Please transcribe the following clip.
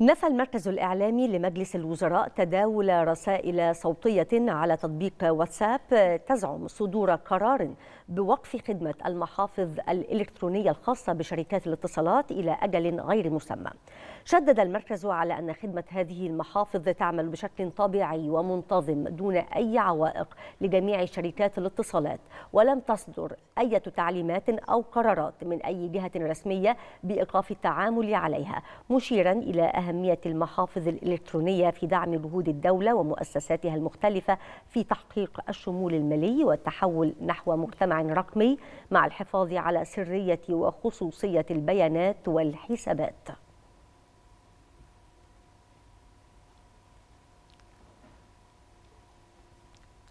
نفى المركز الإعلامي لمجلس الوزراء تداول رسائل صوتية على تطبيق واتساب تزعم صدور قرار بوقف خدمة المحافظ الإلكترونية الخاصة بشركات الاتصالات إلى أجل غير مسمى. شدد المركز على أن خدمة هذه المحافظ تعمل بشكل طبيعي ومنتظم دون أي عوائق لجميع شركات الاتصالات ولم تصدر أي تعليمات أو قرارات من أي جهة رسمية بإيقاف التعامل عليها مشيرا إلى أهمية المحافظ الإلكترونية في دعم جهود الدولة ومؤسساتها المختلفة في تحقيق الشمول المالي والتحول نحو مجتمع رقمي مع الحفاظ على سرية وخصوصية البيانات والحسابات